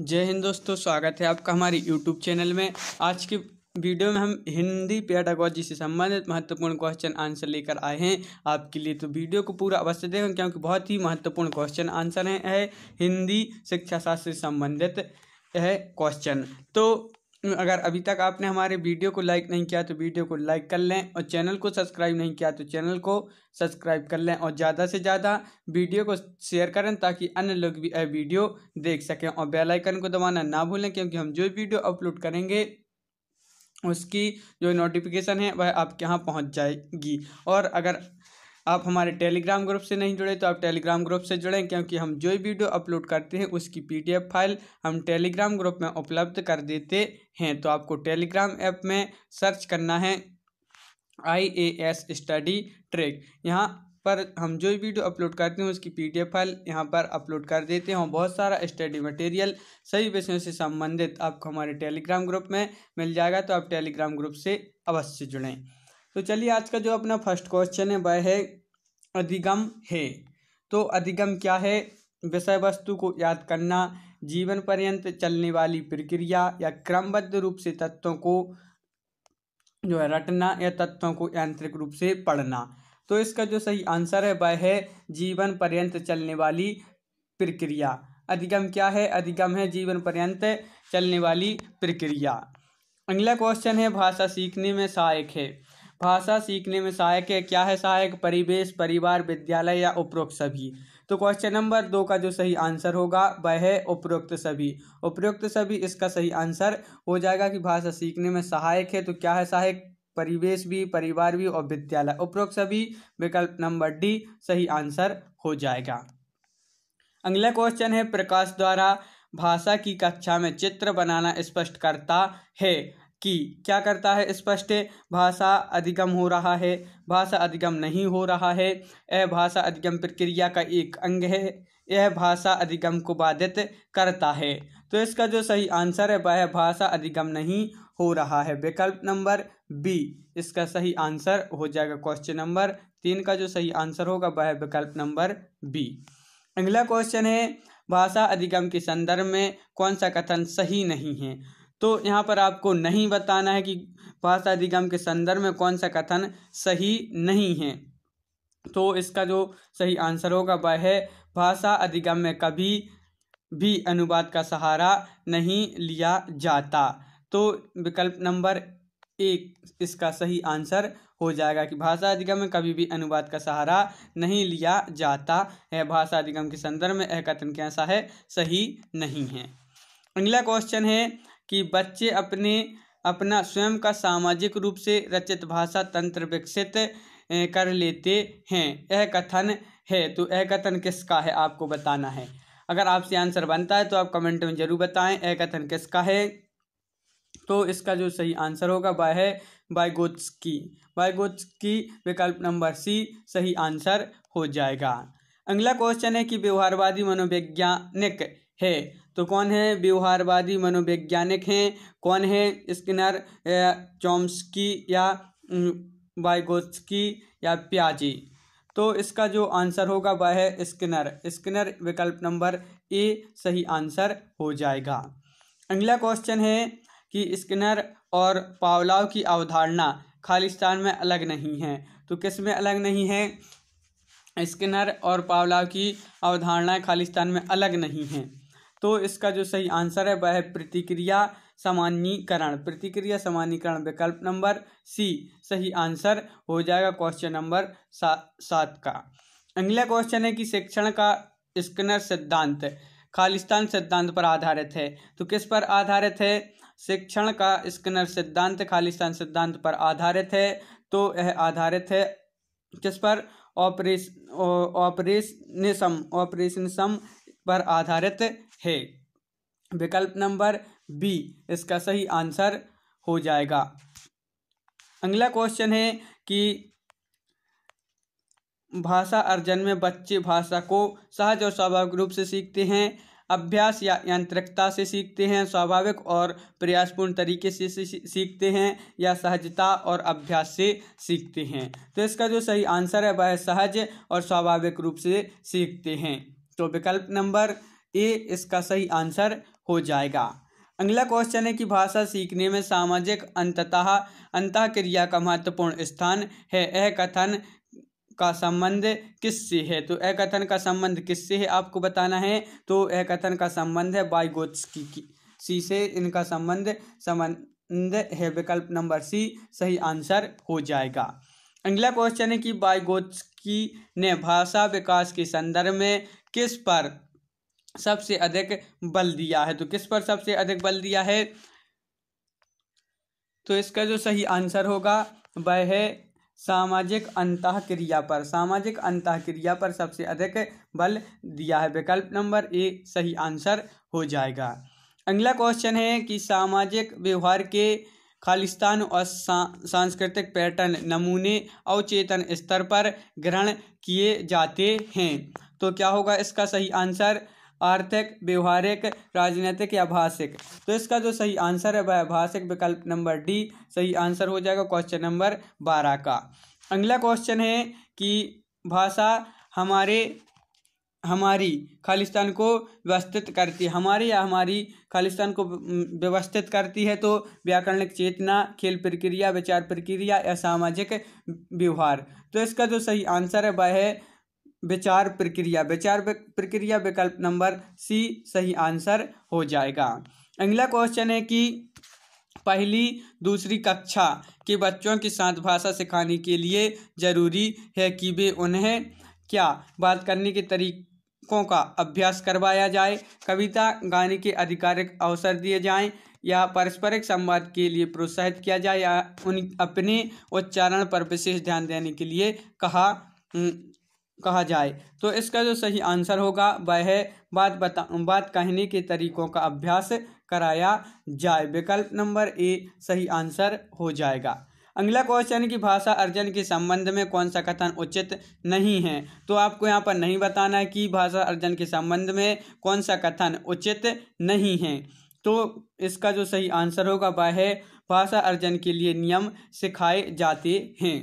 जय हिंद दोस्तों स्वागत है आपका हमारे यूट्यूब चैनल में आज की वीडियो में हम हिंदी पेडागोजी से संबंधित महत्वपूर्ण क्वेश्चन आंसर लेकर आए हैं आपके लिए तो वीडियो को पूरा अवश्य देखें क्योंकि बहुत ही महत्वपूर्ण क्वेश्चन आंसर है, है हिंदी शिक्षा शास्त्र से संबंधित है क्वेश्चन तो अगर अभी तक आपने हमारे वीडियो को लाइक नहीं किया तो वीडियो को लाइक कर लें और चैनल को सब्सक्राइब नहीं किया तो चैनल को सब्सक्राइब कर लें और ज़्यादा से ज़्यादा वीडियो को शेयर करें ताकि अन्य लोग भी वीडियो देख सकें और बेल आइकन को दबाना ना भूलें क्योंकि हम जो वीडियो अपलोड करेंगे उसकी जो नोटिफिकेशन है वह आपके यहाँ पहुँच जाएगी और अगर आप हमारे टेलीग्राम ग्रुप से नहीं जुड़े तो आप टेलीग्राम ग्रुप से जुड़ें क्योंकि हम जो वीडियो अपलोड करते हैं उसकी पीडीएफ फाइल हम टेलीग्राम ग्रुप में उपलब्ध कर देते हैं तो आपको टेलीग्राम ऐप में सर्च करना है I A S study track यहाँ पर हम जो वीडियो अपलोड करते हैं उसकी पीडीएफ फाइल यहाँ पर अपलोड कर देते हैं बहुत सारा स्टडी मटेरियल सभी विषयों से संबंधित आपको हमारे टेलीग्राम ग्रुप में मिल जाएगा तो आप टेलीग्राम ग्रुप से अवश्य जुड़ें तो चलिए आज का जो अपना फर्स्ट क्वेश्चन है वह है अधिगम है तो अधिगम क्या है विषय वस्तु को याद करना जीवन पर्यंत चलने वाली प्रक्रिया या क्रमबद्ध रूप से तत्वों को जो है रटना या तत्वों को यांत्रिक रूप से पढ़ना तो इसका जो सही आंसर है वह है जीवन पर्यंत चलने वाली प्रक्रिया अधिगम क्या है अधिगम है जीवन पर्यंत चलने वाली प्रक्रिया अगला क्वेश्चन है भाषा सीखने में सहायक है भाषा सीखने में सहायक है क्या है सहायक परिवेश परिवार विद्यालय या उपरोक्त सभी तो क्वेश्चन नंबर दो का जो सही आंसर होगा वह है उपरोक्त सभी उपरोक्त सभी इसका सही आंसर हो जाएगा कि भाषा सीखने में सहायक है तो क्या है सहायक परिवेश भी परिवार भी और विद्यालय उपरोक्त सभी विकल्प नंबर डी सही आंसर हो जाएगा अगला क्वेश्चन है प्रकाश द्वारा भाषा की कक्षा में चित्र बनाना स्पष्ट करता है कि क्या करता है स्पष्ट भाषा अधिगम हो रहा है भाषा अधिगम नहीं हो रहा है यह भाषा अधिगम प्रक्रिया का एक अंग है यह भाषा अधिगम को बाधित करता है तो इसका जो सही आंसर है वह भाषा अधिगम नहीं हो रहा है विकल्प नंबर बी इसका सही आंसर हो जाएगा क्वेश्चन नंबर तीन का जो सही आंसर होगा वह विकल्प नंबर बी अगला क्वेश्चन है भाषा अधिगम के संदर्भ में कौन सा कथन सही नहीं है तो यहाँ पर आपको नहीं बताना है कि भाषा अधिगम के संदर्भ में कौन सा कथन सही नहीं है तो इसका जो सही आंसर होगा वह है भाषा अधिगम में कभी भी अनुवाद का सहारा नहीं लिया जाता तो विकल्प नंबर एक इसका सही आंसर हो जाएगा कि भाषा अधिगम में कभी भी अनुवाद का सहारा नहीं लिया जाता है भाषा अधिगम के संदर्भ में यह कथन कैसा है सही नहीं है अगला क्वेश्चन है कि बच्चे अपने अपना स्वयं का सामाजिक रूप से रचित भाषा तंत्र विकसित कर लेते हैं यह कथन है तो यह कथन किसका है आपको बताना है अगर आपसे आंसर बनता है तो आप कमेंट में ज़रूर बताएं यह कथन किसका है तो इसका जो सही आंसर होगा वह है बायगोत्स्की की विकल्प नंबर सी सही आंसर हो जाएगा अगला क्वेश्चन है कि व्यवहारवादी मनोवैज्ञानिक है तो कौन है व्यवहारवादी मनोवैज्ञानिक हैं कौन है स्किनर चॉम्स्की या वाइगोत्स्की या प्याजी तो इसका जो आंसर होगा वह है स्किनर स्किनर विकल्प नंबर ए सही आंसर हो जाएगा अगला क्वेश्चन है कि स्किनर और पावलाव की अवधारणा खालिस्तान में अलग नहीं है तो किस में अलग नहीं है स्किनर और पावलाव की अवधारणा खालिस्तान में अलग नहीं है तो इसका जो सही आंसर है वह है प्रतिक्रिया सामान्यकरण प्रतिक्रिया सामान्यकरण विकल्प नंबर सी सही आंसर हो जाएगा क्वेश्चन नंबर सा, सात का अगला क्वेश्चन है कि शिक्षण का स्किनर सिद्धांत खालिस्तान सिद्धांत पर आधारित है तो किस पर आधारित है शिक्षण का स्किनर सिद्धांत खालिस्तान सिद्धांत पर आधारित है तो यह आधारित है किस पर ऑपरेश ऑपरेशनिज्म ऑपरेशनिज्म पर आधारित है विकल्प नंबर बी इसका सही आंसर हो जाएगा अगला क्वेश्चन है कि भाषा अर्जन में बच्चे भाषा को सहज और स्वाभाविक रूप से सीखते हैं अभ्यास या यांत्रिकता से सीखते हैं स्वाभाविक और प्रयासपूर्ण तरीके से सीखते हैं या सहजता और अभ्यास से सीखते हैं तो इसका जो सही आंसर है वह सहज और स्वाभाविक रूप से सीखते हैं तो विकल्प नंबर ए इसका सही आंसर हो जाएगा अगला क्वेश्चन है कि भाषा सीखने में सामाजिक अंततः अंत क्रिया का महत्वपूर्ण स्थान है यह कथन का संबंध किससे है तो यह कथन का संबंध किससे है आपको बताना है तो यह कथन का संबंध है बाइगोत्स्की की सी से इनका संबंध संबंध है विकल्प नंबर सी सही आंसर हो जाएगा अगला क्वेश्चन है कि की ने भाषा विकास के संदर्भ में किस पर सबसे अधिक बल दिया है तो किस पर सबसे अधिक बल दिया है तो इसका जो सही आंसर होगा वह है सामाजिक अंत क्रिया पर सामाजिक अंत क्रिया पर सबसे अधिक बल दिया है विकल्प नंबर ए सही आंसर हो जाएगा अगला क्वेश्चन है कि सामाजिक व्यवहार के खालिस्तान और सांस्कृतिक पैटर्न नमूने अवचेतन स्तर पर ग्रहण किए जाते हैं तो क्या होगा इसका सही आंसर आर्थिक व्यवहारिक राजनीतिक या भाषिक तो इसका जो सही आंसर है वह भाषिक विकल्प नंबर डी सही आंसर हो जाएगा क्वेश्चन नंबर बारह का अगला क्वेश्चन है कि भाषा हमारे हमारी खालिस्तान को व्यवस्थित करती है हमारी या हमारी खालिस्तान को व्यवस्थित करती है तो व्याकरणिक चेतना खेल प्रक्रिया विचार प्रक्रिया या सामाजिक व्यवहार तो इसका जो सही आंसर है वह है विचार प्रक्रिया विचार प्रक्रिया विकल्प नंबर सी सही आंसर हो जाएगा अगला क्वेश्चन है कि पहली दूसरी कक्षा के बच्चों के साथ भाषा सिखाने के लिए जरूरी है कि वे उन्हें क्या बात करने के तरीकों का अभ्यास करवाया जाए कविता गाने के आधिकारिक अवसर दिए जाएं या पारस्परिक संवाद के लिए प्रोत्साहित किया जाए या उन अपने उच्चारण पर विशेष ध्यान देने के लिए कहा कहा जाए तो इसका जो सही आंसर होगा वह है बात बता बात कहने के तरीकों का अभ्यास कराया जाए विकल्प नंबर ए सही आंसर हो जाएगा अगला क्वेश्चन की भाषा अर्जन के संबंध में कौन सा कथन उचित नहीं है तो आपको यहाँ पर नहीं बताना है कि भाषा अर्जन के संबंध में कौन सा कथन उचित नहीं है तो इसका जो सही आंसर होगा वह है भाषा अर्जन के लिए नियम सिखाए जाते हैं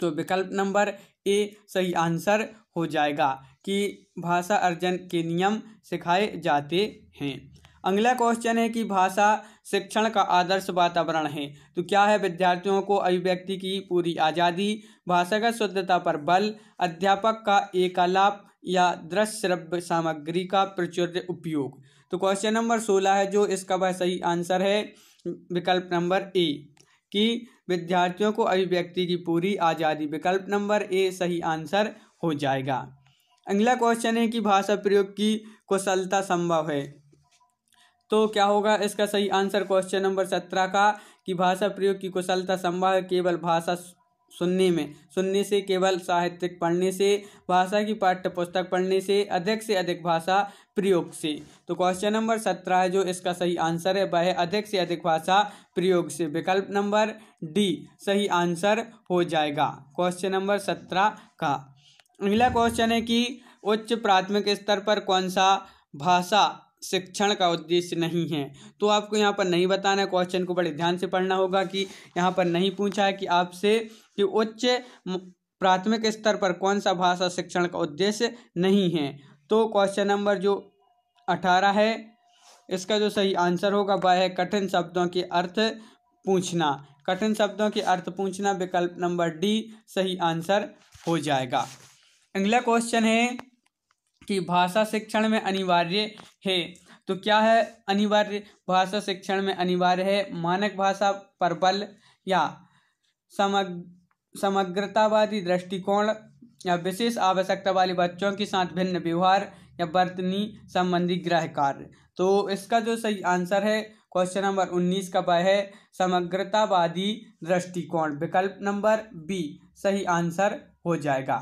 तो विकल्प नंबर ए सही आंसर हो जाएगा कि भाषा अर्जन के नियम सिखाए जाते हैं अगला क्वेश्चन है कि भाषा शिक्षण का आदर्श वातावरण है तो क्या है विद्यार्थियों को अभिव्यक्ति की पूरी आज़ादी भाषागत शुद्धता पर बल अध्यापक का एकालाप या दृश्य श्रव्य सामग्री का प्रचुर उपयोग तो क्वेश्चन नंबर सोलह है जो इसका वह सही आंसर है विकल्प नंबर ए कि विद्यार्थियों को अभिव्यक्ति की पूरी आज़ादी विकल्प नंबर ए सही आंसर हो जाएगा अगला क्वेश्चन है कि भाषा प्रयोग की कुशलता संभव है तो क्या होगा इसका सही आंसर क्वेश्चन नंबर सत्रह का कि भाषा प्रयोग की कुशलता संभव है केवल भाषा सुनने में सुनने से केवल साहित्यिक पढ़ने से भाषा की पाठ्य पुस्तक पढ़ने से अधिक से अधिक भाषा प्रयोग से तो क्वेश्चन नंबर सत्रह जो इसका सही आंसर है वह अधिक से अधिक भाषा प्रयोग से विकल्प नंबर डी सही आंसर हो जाएगा क्वेश्चन नंबर सत्रह का अगला क्वेश्चन है कि उच्च प्राथमिक स्तर पर कौन सा भाषा शिक्षण का उद्देश्य नहीं है तो आपको यहाँ पर नहीं बताना है क्वेश्चन को बड़े ध्यान से पढ़ना होगा कि यहाँ पर नहीं पूछा है कि आपसे कि उच्च प्राथमिक स्तर पर कौन सा भाषा शिक्षण का उद्देश्य नहीं है तो क्वेश्चन नंबर जो अठारह है इसका जो सही आंसर होगा वह है कठिन शब्दों के अर्थ पूछना कठिन शब्दों के अर्थ पूछना विकल्प नंबर डी सही आंसर हो जाएगा अगला क्वेश्चन है कि भाषा शिक्षण में अनिवार्य है तो क्या है अनिवार्य भाषा शिक्षण में अनिवार्य है मानक भाषा प्रबल या समग्र समग्रतावादी दृष्टिकोण या विशेष आवश्यकता वाले बच्चों के साथ भिन्न व्यवहार या वर्तनी संबंधी ग्रह कार्य तो इसका जो सही आंसर है क्वेश्चन नंबर उन्नीस का वह है समग्रतावादी दृष्टिकोण विकल्प नंबर बी सही आंसर हो जाएगा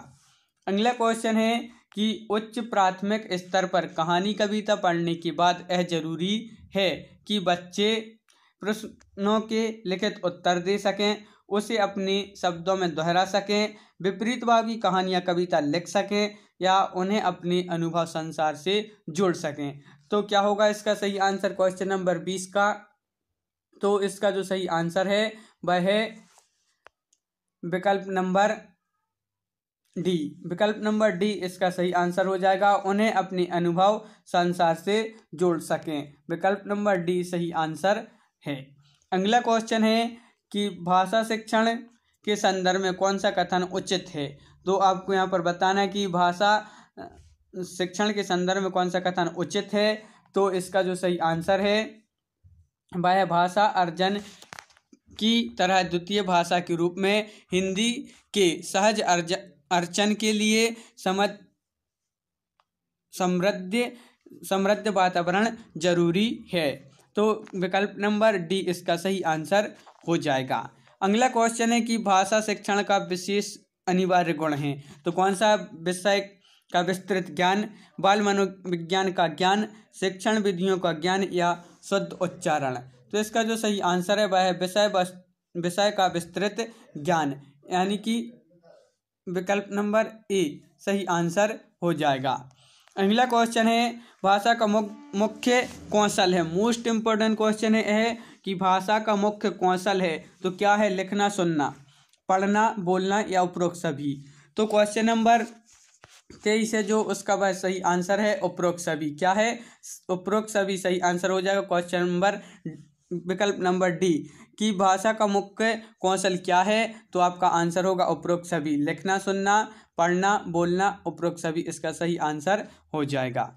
अगला क्वेश्चन है कि उच्च प्राथमिक स्तर पर कहानी कविता पढ़ने के बाद यह जरूरी है कि बच्चे प्रश्नों के लिखित उत्तर दे सकें उसे अपने शब्दों में दोहरा सकें विपरीत भावी कहानियाँ कविता लिख सकें या उन्हें अपने अनुभव संसार से जुड़ सकें तो क्या होगा इसका सही आंसर क्वेश्चन नंबर बीस का तो इसका जो सही आंसर है वह है विकल्प नंबर डी विकल्प नंबर डी इसका सही आंसर हो जाएगा उन्हें अपने अनुभव संसार से जोड़ सकें विकल्प नंबर डी सही आंसर है अगला क्वेश्चन है कि भाषा शिक्षण के संदर्भ में कौन सा कथन उचित है तो आपको यहाँ पर बताना है कि भाषा शिक्षण के संदर्भ में कौन सा कथन उचित है तो इसका जो सही आंसर है वह भाषा अर्जन की तरह द्वितीय भाषा के रूप में हिंदी के सहज अर्ज अर्चन के लिए समझ समृद्ध समृद्ध वातावरण जरूरी है तो विकल्प नंबर डी इसका सही आंसर हो जाएगा अगला क्वेश्चन है कि भाषा शिक्षण का विशेष अनिवार्य गुण है तो कौन सा विषय का विस्तृत ज्ञान बाल मनोविज्ञान का ज्ञान शिक्षण विधियों का ज्ञान या शुद्ध उच्चारण तो इसका जो सही आंसर है वह है विषय विषय का विस्तृत ज्ञान यानी कि विकल्प नंबर ए सही आंसर हो जाएगा अगला क्वेश्चन है भाषा का मुख्य कौशल है मोस्ट इम्पोर्टेंट क्वेश्चन है कि भाषा का मुख्य कौशल है तो क्या है लिखना सुनना पढ़ना बोलना या उपरोक्त सभी तो क्वेश्चन नंबर तेईस है जो उसका वह सही आंसर है उपरोक्त सभी क्या है उपरोक्त सभी सही आंसर हो जाएगा क्वेश्चन नंबर विकल्प नंबर डी कि भाषा का मुख्य कौशल क्या है तो आपका आंसर होगा उपरोक्त सभी लिखना सुनना पढ़ना बोलना उपरोक्त सभी इसका सही आंसर हो जाएगा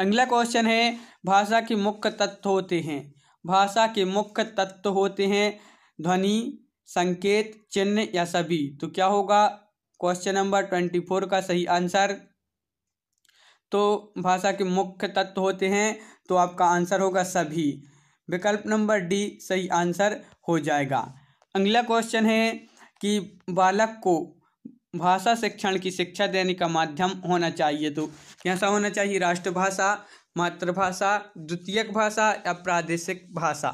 अगला क्वेश्चन है भाषा के मुख्य तत्व होते हैं भाषा के मुख्य तत्व होते हैं ध्वनि संकेत चिन्ह या सभी तो क्या होगा क्वेश्चन नंबर ट्वेंटी फोर का सही आंसर तो भाषा के मुख्य तत्व होते हैं तो आपका आंसर होगा सभी विकल्प नंबर डी सही आंसर हो जाएगा अगला क्वेश्चन है कि बालक को भाषा शिक्षण की शिक्षा देने का माध्यम होना चाहिए तो कैसा होना चाहिए राष्ट्रभाषा मातृभाषा द्वितीयक भाषा या प्रादेशिक भाषा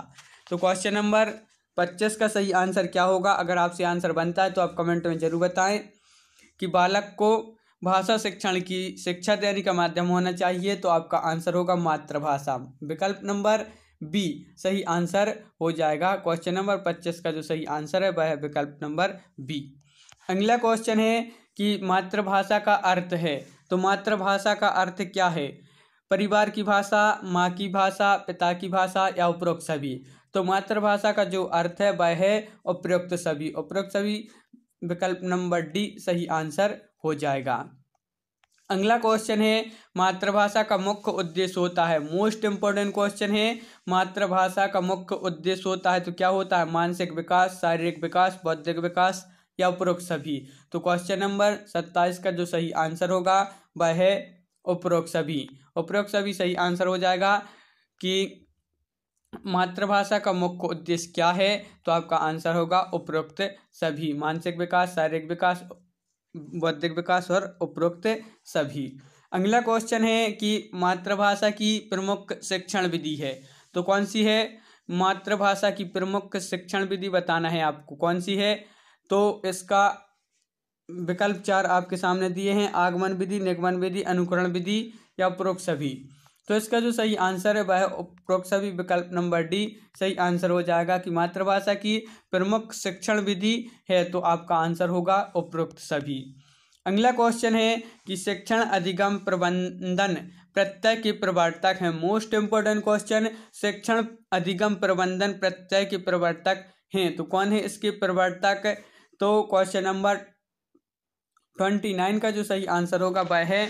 तो क्वेश्चन नंबर पच्चीस का सही आंसर क्या होगा अगर आपसे आंसर बनता है तो आप कमेंट में ज़रूर बताएं कि बालक को भाषा शिक्षण की शिक्षा देने का माध्यम होना चाहिए तो आपका आंसर होगा मातृभाषा विकल्प नंबर बी सही आंसर हो जाएगा क्वेश्चन नंबर पच्चीस का जो सही आंसर है वह है विकल्प नंबर बी अगला क्वेश्चन है कि मातृभाषा का अर्थ है तो मातृभाषा का अर्थ क्या है परिवार की भाषा माँ की भाषा पिता की भाषा या उपरोक्त सभी तो मातृभाषा का जो अर्थ है वह है उपरोक्त सभी उपरोक्त सभी विकल्प नंबर डी सही आंसर हो जाएगा अगला क्वेश्चन है मातृभाषा का मुख्य उद्देश्य होता है मोस्ट इंपॉर्टेंट क्वेश्चन है मातृभाषा का मुख्य उद्देश्य होता है तो क्या होता है मानसिक विकास शारीरिक विकास बौद्धिक विकास या उपरोक्त सभी तो क्वेश्चन नंबर सत्ताईस का जो सही आंसर होगा वह है उपरोक्त सभी उपरोक्त सभी सही आंसर हो जाएगा कि मातृभाषा का मुख्य उद्देश्य क्या है तो आपका आंसर होगा उपरोक्त सभी मानसिक विकास शारीरिक विकास बौद्धिक विकास और उपरोक्त सभी अगला क्वेश्चन है कि मातृभाषा की प्रमुख शिक्षण विधि है तो कौन सी है मातृभाषा की प्रमुख शिक्षण विधि बताना है आपको कौन सी है तो इसका विकल्प चार आपके सामने दिए हैं आगमन विधि निगमन विधि अनुकरण विधि या उपरोक्त सभी तो इसका जो सही आंसर है वह उपरोक्त सभी विकल्प नंबर डी सही आंसर हो जाएगा कि मातृभाषा की प्रमुख शिक्षण विधि है तो आपका आंसर होगा उपरोक्त सभी अगला क्वेश्चन है कि शिक्षण अधिगम प्रबंधन प्रत्यय के प्रवर्तक है मोस्ट इंपोर्टेंट क्वेश्चन शिक्षण अधिगम प्रबंधन प्रत्यय के प्रवर्तक हैं तो कौन है इसके प्रवर्तक तो क्वेश्चन नंबर ट्वेंटी नाइन का जो सही आंसर होगा वह है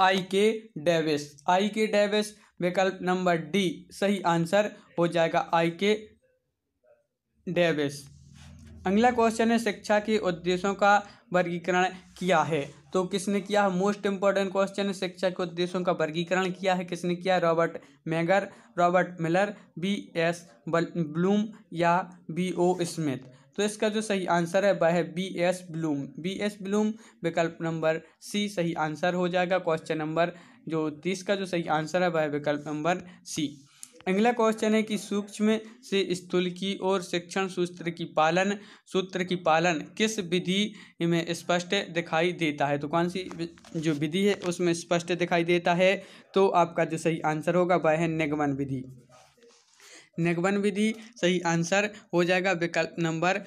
आई के डेविस आई के डेविस विकल्प नंबर डी सही आंसर हो जाएगा आई के डेविस अगला क्वेश्चन है शिक्षा के उद्देश्यों का वर्गीकरण किया है तो किसने किया है मोस्ट इंपॉर्टेंट क्वेश्चन है शिक्षा के उद्देश्यों का वर्गीकरण किया है किसने किया Robert Mager Robert Miller B S Bloom या बी ओ स्मिथ तो इसका जो सही आंसर है वह है B S Bloom B S Bloom विकल्प नंबर सी सही आंसर हो जाएगा क्वेश्चन नंबर जो तीस का जो सही आंसर है वह विकल्प नंबर सी अगला क्वेश्चन है कि सूक्ष्म से स्थूल की ओर शिक्षण सूत्र की पालन सूत्र की पालन किस विधि में स्पष्ट दिखाई देता है तो कौन सी जो विधि है उसमें स्पष्ट दिखाई देता है तो आपका जो सही आंसर होगा वह है निगमन विधि नेगवन विधि सही आंसर हो जाएगा विकल्प नंबर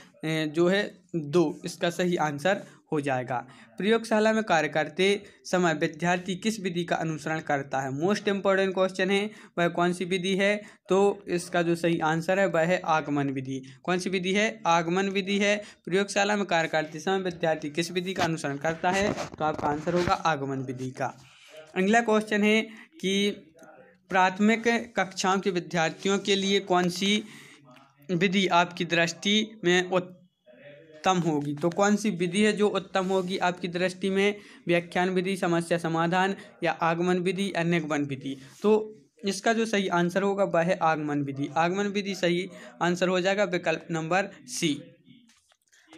जो है दो इसका सही आंसर हो जाएगा प्रयोगशाला में कार्य करते समय विद्यार्थी किस विधि का अनुसरण करता है मोस्ट इम्पॉर्टेंट क्वेश्चन है वह कौन सी विधि है तो इसका जो सही आंसर है वह है आगमन विधि कौन सी विधि है आगमन विधि है प्रयोगशाला में कार्य करते समय विद्यार्थी किस विधि का अनुसरण करता है तो आपका आंसर होगा आगमन विधि का अगला क्वेश्चन है कि प्राथमिक कक्षाओं के विद्यार्थियों के लिए कौन सी विधि आपकी दृष्टि में उत्तम होगी तो कौन सी विधि है जो उत्तम होगी आपकी दृष्टि में व्याख्यान विधि समस्या समाधान या आगमन विधि या निगमन विधि तो इसका जो सही आंसर होगा वह है आगमन विधि आगमन विधि सही आंसर हो जाएगा विकल्प नंबर सी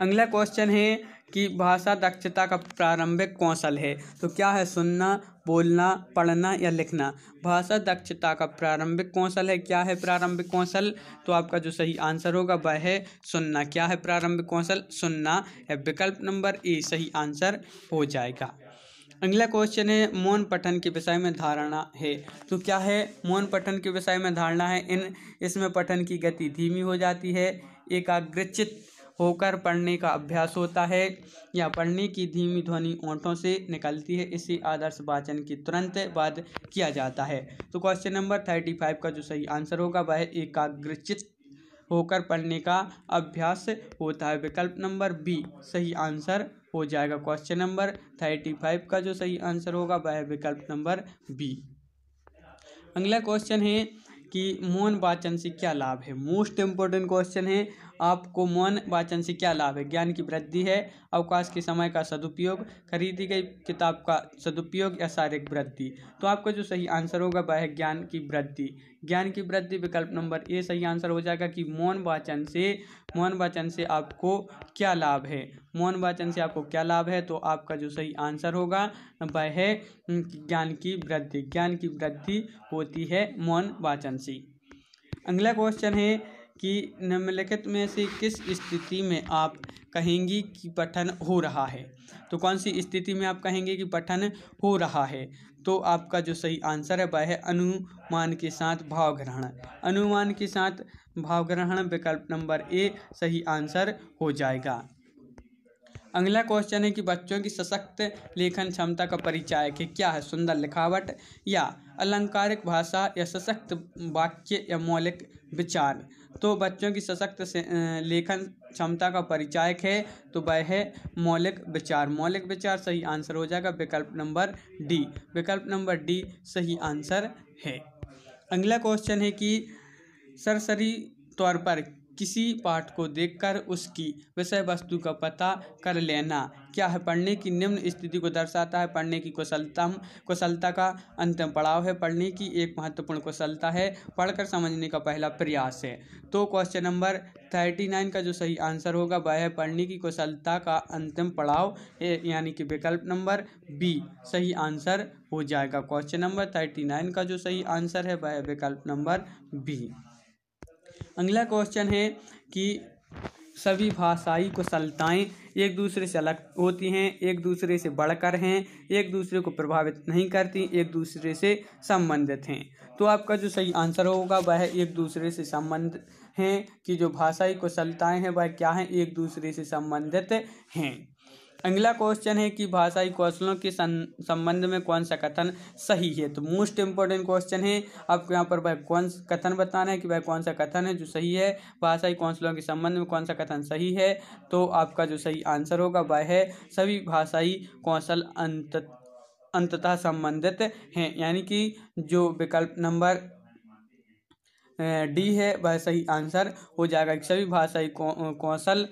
अगला क्वेश्चन है कि भाषा दक्षता का प्रारंभिक कौशल है तो क्या है सुनना बोलना पढ़ना या लिखना भाषा दक्षता का प्रारंभिक कौशल है क्या है प्रारंभिक कौशल तो आपका जो सही आंसर होगा वह है सुनना क्या है प्रारंभिक कौशल सुनना है विकल्प नंबर ए सही आंसर हो जाएगा अगला क्वेश्चन है मौन पठन के विषय में धारणा है तो क्या है मौन पठन के विषय में धारणा है इन इसमें पठन की गति धीमी हो जाती है एकाग्रचित होकर पढ़ने का अभ्यास होता है या पढ़ने की धीमी ध्वनि ओंठों से निकलती है इसी आदर्श वाचन की तुरंत बाद किया जाता है तो क्वेश्चन नंबर थर्टी फाइव का जो सही आंसर होगा वह एकाग्रचित होकर पढ़ने का अभ्यास होता है विकल्प नंबर बी सही आंसर हो जाएगा क्वेश्चन नंबर थर्टी फाइव का जो सही आंसर होगा वह विकल्प नंबर बी अगला क्वेश्चन है कि मौन वाचन से क्या लाभ है मोस्ट इम्पोर्टेंट क्वेश्चन है आपको मौन वाचन से क्या लाभ है ज्ञान की वृद्धि है अवकाश के समय का सदुपयोग खरीदी गई किताब का सदुपयोग या शारीरिक वृद्धि तो आपका जो सही आंसर होगा वह है ज्ञान की वृद्धि ज्ञान की वृद्धि विकल्प नंबर ए सही आंसर हो जाएगा कि मौन वाचन से मौन वाचन से आपको क्या लाभ है मौन वाचन से आपको क्या लाभ है तो आपका जो सही आंसर होगा वह है ज्ञान की वृद्धि ज्ञान की वृद्धि होती है मौन वाचन से अगला क्वेश्चन है कि निम्नलिखित में से किस स्थिति में आप कहेंगी कि पठन हो रहा है तो कौन सी स्थिति में आप कहेंगे कि पठन हो रहा है तो आपका जो सही आंसर है वह है अनुमान के साथ भाव ग्रहण अनुमान के साथ भाव ग्रहण विकल्प नंबर ए सही आंसर हो जाएगा अगला क्वेश्चन है कि बच्चों की सशक्त लेखन क्षमता का परिचय कि क्या है सुंदर लिखावट या अलंकारिक भाषा या सशक्त वाक्य या मौलिक विचार तो बच्चों की सशक्त लेखन क्षमता का परिचायक है तो वह है मौलिक विचार मौलिक विचार सही आंसर हो जाएगा विकल्प नंबर डी विकल्प नंबर डी सही आंसर है अगला क्वेश्चन है कि सरसरी तौर पर किसी पाठ को देखकर उसकी विषय वस्तु का पता कर लेना क्या है पढ़ने की निम्न स्थिति को दर्शाता है पढ़ने की कुशलता कुशलता का अंतिम पड़ाव है पढ़ने की एक महत्वपूर्ण कुशलता है पढ़कर समझने का पहला प्रयास है तो क्वेश्चन नंबर थर्टी नाइन का जो सही आंसर होगा वह है पढ़ने की कुशलता का अंतिम पड़ाव यानी कि विकल्प नंबर बी सही आंसर हो जाएगा क्वेश्चन नंबर थर्टी नाइन का जो सही आंसर है वह विकल्प नंबर बी अगला क्वेश्चन है कि सभी भाषाई कुशलताएँ एक दूसरे से अलग होती हैं एक दूसरे से बढ़कर हैं एक दूसरे को प्रभावित नहीं करती एक दूसरे से संबंधित हैं तो आपका जो सही आंसर होगा वह एक दूसरे से संबंध हैं कि जो भाषाई कुशलताएँ हैं वह क्या हैं एक दूसरे से संबंधित हैं अगला क्वेश्चन है कि भाषाई कौशलों के संबंध में कौन सा कथन सही है तो मोस्ट इम्पोर्टेंट क्वेश्चन है आपको यहाँ पर भाई कौन कथन बताना है कि भाई कौन सा कथन है जो सही है भाषाई कौशलों के संबंध में कौन सा कथन सही है तो आपका जो सही आंसर होगा वह है सभी भाषाई कौशल अंत अंततः संबंधित हैं यानी कि जो विकल्प नंबर डी है वह सही आंसर हो जाएगा सभी भाषाई कौशल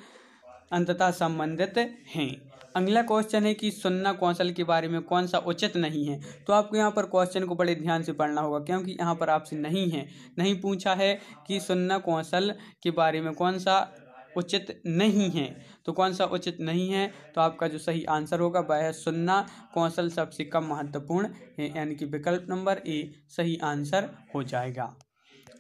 अंततः संबंधित हैं अगला क्वेश्चन है कि सुन्ना कौशल के बारे में कौन सा उचित नहीं है तो आपको यहाँ पर क्वेश्चन को बड़े ध्यान से पढ़ना होगा क्योंकि यहाँ पर आपसे नहीं है नहीं पूछा है कि सुन्ना कौशल के बारे में कौन सा उचित नहीं है तो कौन सा उचित नहीं है तो आपका जो सही आंसर होगा वह है सुनना कौशल सबसे कम महत्वपूर्ण है यानी कि विकल्प नंबर ए सही आंसर हो जाएगा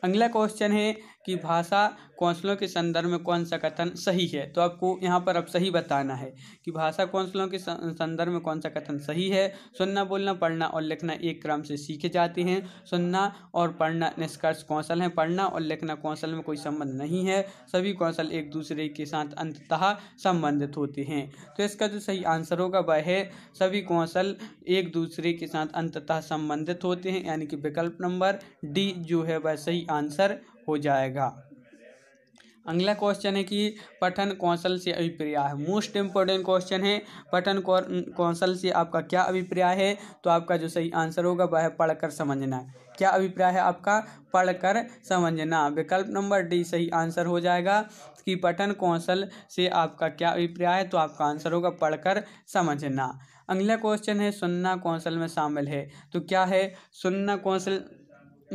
अगला क्वेश्चन है कि भाषा कौंसलों के संदर्भ में कौन सा कथन सही है तो आपको यहाँ पर अब सही बताना है कि भाषा कौंसलों के संदर्भ में कौन सा कथन सही है सुनना बोलना पढ़ना और लिखना एक क्रम से सीखे जाते हैं सुनना और पढ़ना निष्कर्ष कौशल हैं पढ़ना और लिखना कौशल में कोई संबंध नहीं है सभी कौशल एक दूसरे के साथ अंततः संबंधित होते हैं तो इसका जो सही आंसर होगा वह है सभी कौशल एक दूसरे के साथ अंततः संबंधित होते हैं यानी कि विकल्प नंबर डी जो है वह सही आंसर हो जाएगा अगला क्वेश्चन है कि पठन कौशल से अभिप्राय है मोस्ट इम्पोर्टेंट क्वेश्चन है पठन कौशल से आपका क्या अभिप्राय है तो आपका जो सही आंसर होगा वह पढ़कर समझना क्या अभिप्राय है आपका पढ़कर समझना विकल्प नंबर डी सही आंसर हो जाएगा कि पठन कौशल से आपका क्या अभिप्राय है तो आपका आंसर होगा पढ़कर समझना अगला क्वेश्चन है सुनना कौशल में शामिल है तो क्या है सुनना कौशल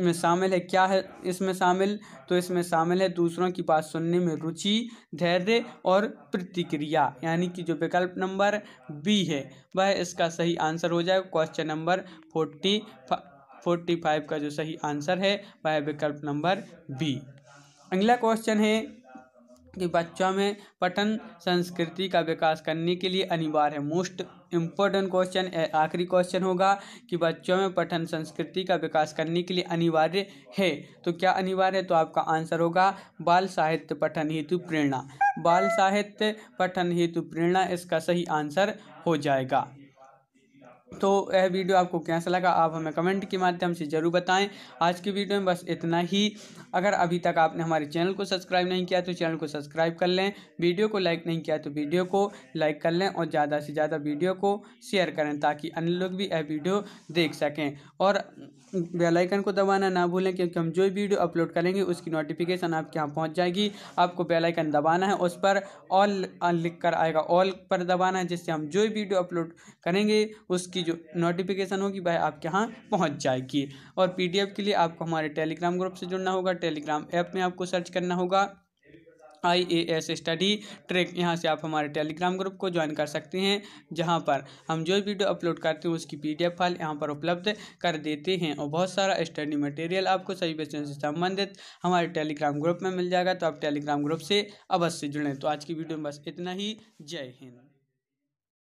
में शामिल है क्या है इसमें शामिल तो इसमें शामिल है दूसरों की बात सुनने में रुचि धैर्य और प्रतिक्रिया यानी कि जो विकल्प नंबर बी है वह इसका सही आंसर हो जाएगा question number forty forty five का जो सही आंसर है वह विकल्प नंबर बी अगला क्वेश्चन है कि बच्चों में पठन संस्कृति का विकास करने के लिए अनिवार्य है मोस्ट इम्पोर्टेंट क्वेश्चन आखिरी क्वेश्चन होगा कि बच्चों में पठन संस्कृति का विकास करने के लिए अनिवार्य है तो क्या अनिवार्य है तो आपका आंसर होगा बाल साहित्य पठन हेतु प्रेरणा बाल साहित्य पठन हेतु प्रेरणा इसका सही आंसर हो जाएगा तो यह वीडियो आपको कैसा लगा आप हमें कमेंट के माध्यम से ज़रूर बताएं आज की वीडियो में बस इतना ही अगर अभी तक आपने हमारे चैनल को सब्सक्राइब नहीं किया तो चैनल को सब्सक्राइब कर लें वीडियो को लाइक नहीं किया तो वीडियो को लाइक कर लें और ज़्यादा से ज़्यादा वीडियो को शेयर करें ताकि अन्य लोग भी यह वीडियो देख सकें और बेलाइकन को दबाना ना भूलें क्योंकि हम जो वीडियो अपलोड करेंगे उसकी नोटिफिकेशन आपके यहाँ पहुँच जाएगी आपको बेलाइकन दबाना है उस पर ऑल लिख कर आएगा ऑल पर दबाना है जिससे हम जो वीडियो अपलोड करेंगे उसकी इसकी जो नोटिफिकेशन होगी वह आपके यहाँ पहुँच जाएगी और पी के लिए आपको हमारे टेलीग्राम ग्रुप से जुड़ना होगा टेलीग्राम ऐप में आपको सर्च करना होगा I A S study track यहाँ से आप हमारे टेलीग्राम ग्रुप को ज्वाइन कर सकते हैं जहाँ पर हम जो वीडियो अपलोड करते हैं उसकी पीडीएफ फाइल यहाँ पर उपलब्ध कर देते हैं और बहुत सारा स्टडी मटेरियल आपको सभी विषयों से संबंधित हमारे टेलीग्राम ग्रुप में मिल जाएगा तो आप टेलीग्राम ग्रुप से अवश्य जुड़ें तो आज की वीडियो में बस इतना ही जय हिंद